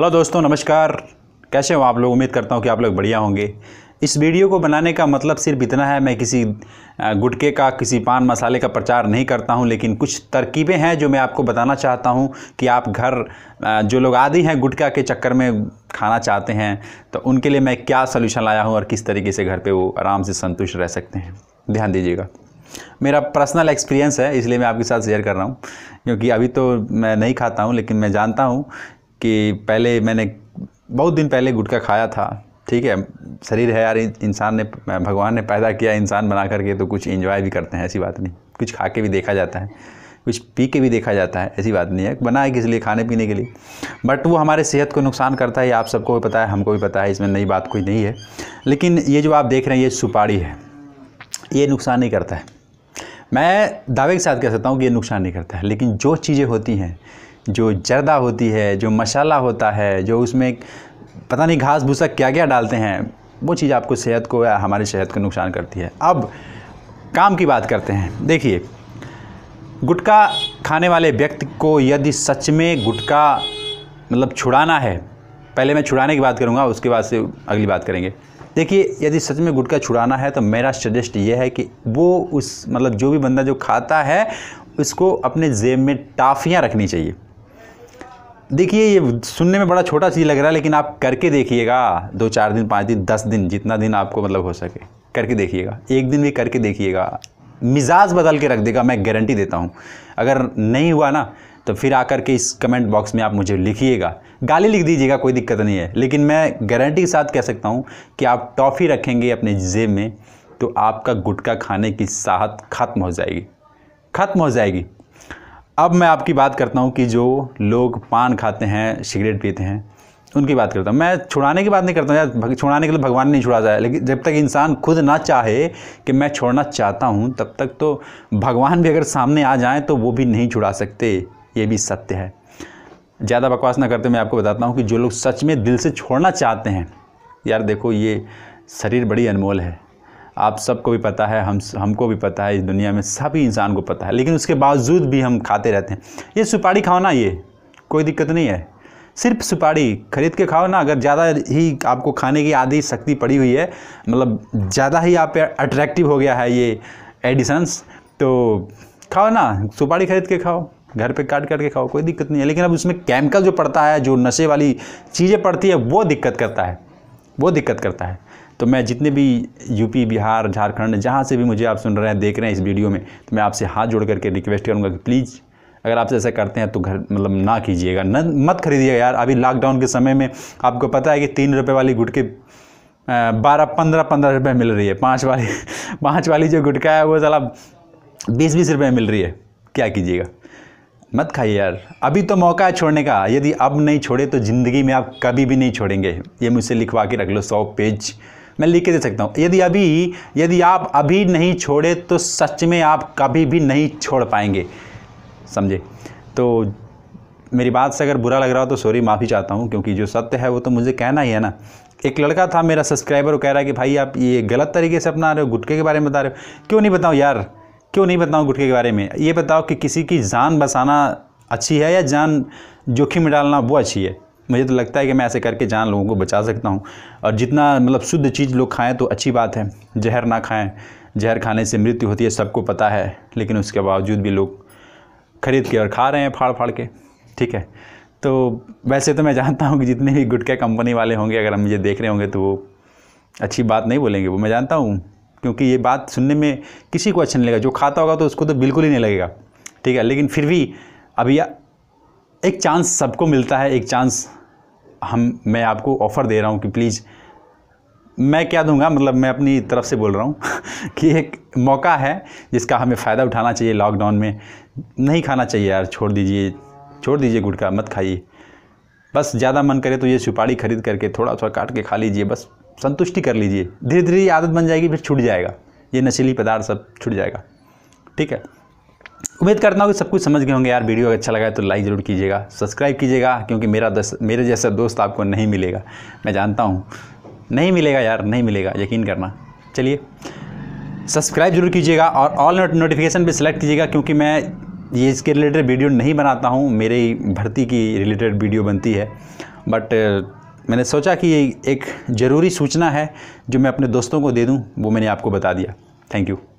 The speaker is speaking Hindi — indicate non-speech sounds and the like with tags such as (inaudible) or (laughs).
हेलो दोस्तों नमस्कार कैसे हो आप लोग उम्मीद करता हूँ कि आप लोग बढ़िया होंगे इस वीडियो को बनाने का मतलब सिर्फ इतना है मैं किसी गुटके का किसी पान मसाले का प्रचार नहीं करता हूं लेकिन कुछ तरकीबें हैं जो मैं आपको बताना चाहता हूं कि आप घर जो लोग आदि हैं गुटका के चक्कर में खाना चाहते हैं तो उनके लिए मैं क्या सलूशन लाया हूं और किस तरीके से घर पे वो आराम से संतुष्ट रह सकते हैं ध्यान दीजिएगा मेरा पर्सनल एक्सपीरियंस है इसलिए मैं आपके साथ शेयर कर रहा हूँ क्योंकि अभी तो मैं नहीं खाता हूँ लेकिन मैं जानता हूँ कि पहले मैंने बहुत दिन पहले गुटखा खाया था ठीक है शरीर है यार इंसान ने भगवान ने पैदा किया इंसान बना करके तो कुछ इन्जॉय भी करते हैं ऐसी बात नहीं कुछ खा के भी देखा जाता है कुछ पी के भी देखा जाता है ऐसी बात नहीं है बना है किस लिए खाने पीने के लिए बट वो हमारे सेहत को नुकसान करता है ये आप सबको भी पता है हमको भी पता है इसमें नई बात कोई नहीं है लेकिन ये जो आप देख रहे हैं ये सुपारी है ये नुकसान नहीं करता है मैं दावे के साथ कह सकता हूँ कि ये नुकसान नहीं करता है लेकिन जो चीज़ें होती हैं जो जर्दा होती है जो मसाला होता है जो उसमें पता नहीं घास भूसा क्या क्या डालते हैं वो चीज़ आपको सेहत को या हमारी सेहत को नुकसान करती है अब काम की बात करते हैं देखिए गुटखा खाने वाले व्यक्ति को यदि सच में गुटखा मतलब छुड़ाना है पहले मैं छुड़ाने की बात करूँगा उसके बाद से अगली बात करेंगे देखिए यदि सच में गुटखा छुड़ाना है तो मेरा सजेस्ट ये है कि वो उस मतलब जो भी बंदा जो खाता है उसको अपने जेब में टाफियाँ रखनी चाहिए देखिए ये सुनने में बड़ा छोटा चीज़ लग रहा है लेकिन आप करके देखिएगा दो चार दिन पाँच दिन दस दिन जितना दिन आपको मतलब हो सके करके देखिएगा एक दिन भी करके देखिएगा मिजाज बदल के रख देगा मैं गारंटी देता हूँ अगर नहीं हुआ ना तो फिर आकर के इस कमेंट बॉक्स में आप मुझे लिखिएगा गाली लिख दीजिएगा कोई दिक्कत नहीं है लेकिन मैं गारंटी के साथ कह सकता हूँ कि आप टॉफ़ी रखेंगे अपने जेब में तो आपका गुटखा खाने की साहत खत्म हो जाएगी खत्म हो जाएगी अब मैं आपकी बात करता हूँ कि जो लोग पान खाते हैं सिगरेट पीते हैं उनकी बात करता हूँ मैं छुड़ाने की बात नहीं करता यार छुड़ाने के लिए भगवान नहीं छुड़ा जाए लेकिन जब तक इंसान खुद ना चाहे कि मैं छोड़ना चाहता हूँ तब तक तो भगवान भी अगर सामने आ जाए तो वो भी नहीं छुड़ा सकते ये भी सत्य है ज़्यादा बकवास ना करते मैं आपको बताता हूँ कि जो लोग सच में दिल से छोड़ना चाहते हैं यार देखो ये शरीर बड़ी अनमोल है आप सबको भी पता है हम हमको भी पता है इस दुनिया में सभी इंसान को पता है लेकिन उसके बावजूद भी हम खाते रहते हैं ये सुपारी खाओ ना ये कोई दिक्कत नहीं है सिर्फ सुपारी खरीद के खाओ ना अगर ज़्यादा ही आपको खाने की आदि शक्ति पड़ी हुई है मतलब ज़्यादा ही आप अट्रैक्टिव हो गया है ये एडिसन्स तो खाओ ना सुपारी खरीद के खाओ घर पे काट काट के खाओ कोई दिक्कत नहीं है लेकिन अब उसमें केमिकल जो पड़ता है जो नशे वाली चीज़ें पड़ती है वो दिक्कत करता है वो दिक्कत करता है तो मैं जितने भी यूपी बिहार झारखंड जहाँ से भी मुझे आप सुन रहे हैं देख रहे हैं इस वीडियो में तो मैं आपसे हाथ जोड़ करके रिक्वेस्ट करूँगा कि प्लीज़ अगर आप ऐसा करते हैं तो घर मतलब ना कीजिएगा न मत खरीदिएगा यार अभी लॉकडाउन के समय में आपको पता है कि तीन रुपये वाली गुटके बारह पंद्रह पंद्रह रुपये मिल रही है पाँच वाली (laughs) पाँच वाली जो गुटका है वो साला बीस बीस रुपये मिल रही है क्या कीजिएगा मत खाइए यार अभी तो मौका है छोड़ने का यदि अब नहीं छोड़े तो ज़िंदगी में आप कभी भी नहीं छोड़ेंगे ये मुझसे लिखवा के रख लो सौ पेज मैं लिख के दे सकता हूँ यदि अभी यदि आप अभी नहीं छोड़े तो सच में आप कभी भी नहीं छोड़ पाएंगे समझे तो मेरी बात से अगर बुरा लग रहा हो तो सॉरी माफ़ी चाहता हूँ क्योंकि जो सत्य है वो तो मुझे कहना ही है ना एक लड़का था मेरा सब्सक्राइबर वो कह रहा है कि भाई आप ये गलत तरीके से अपना रहे हो गुटके के बारे में बता रहे हो क्यों नहीं बताओ यार क्यों नहीं बताऊँ गुटके के बारे में ये बताओ कि किसी की जान बसाना अच्छी है या जान जोखिम में डालना वो अच्छी है मुझे तो लगता है कि मैं ऐसे करके जान लोगों को बचा सकता हूँ और जितना मतलब शुद्ध चीज़ लोग खाएँ तो अच्छी बात है जहर ना खाएँ जहर खाने से मृत्यु होती है सबको पता है लेकिन उसके बावजूद भी लोग खरीद के और खा रहे हैं फाड़ फाड़ के ठीक है तो वैसे तो मैं जानता हूँ कि जितने भी गुटके कंपनी वाले होंगे अगर हम मुझे देख रहे होंगे तो वो अच्छी बात नहीं बोलेंगे वो मैं जानता हूँ क्योंकि ये बात सुनने में किसी को अच्छा नहीं लगेगा जो खाता होगा तो उसको तो बिल्कुल ही नहीं लगेगा ठीक है लेकिन फिर भी अभी एक चांस सबको मिलता है एक चांस हम मैं आपको ऑफ़र दे रहा हूँ कि प्लीज़ मैं क्या दूंगा मतलब मैं अपनी तरफ से बोल रहा हूँ (laughs) कि एक मौका है जिसका हमें फ़ायदा उठाना चाहिए लॉकडाउन में नहीं खाना चाहिए यार छोड़ दीजिए छोड़ दीजिए गुटखा मत खाइए बस ज़्यादा मन करे तो ये सुपारी खरीद करके थोड़ा थोड़ा काट के खा लीजिए बस संतुष्टि कर लीजिए धीरे धीरे आदत बन जाएगी फिर छूट जाएगा ये नशीली पदार्थ सब छूट जाएगा ठीक है उम्मीद करता हूँ कि सब कुछ समझ गए होंगे यार वीडियो अच्छा लगा है तो लाइक ज़रूर कीजिएगा सब्सक्राइब कीजिएगा क्योंकि मेरा दस, मेरे जैसा दोस्त आपको नहीं मिलेगा मैं जानता हूँ नहीं मिलेगा यार नहीं मिलेगा यकीन करना चलिए सब्सक्राइब जरूर कीजिएगा और ऑल नोटिफिकेशन भी सिलेक्ट कीजिएगा क्योंकि मैं ये इसके रिलेटेड वीडियो नहीं बनाता हूँ मेरे भर्ती की रिलेटेड वीडियो बनती है बट मैंने सोचा कि एक ज़रूरी सूचना है जो मैं अपने दोस्तों को दे दूँ वो मैंने आपको बता दिया थैंक यू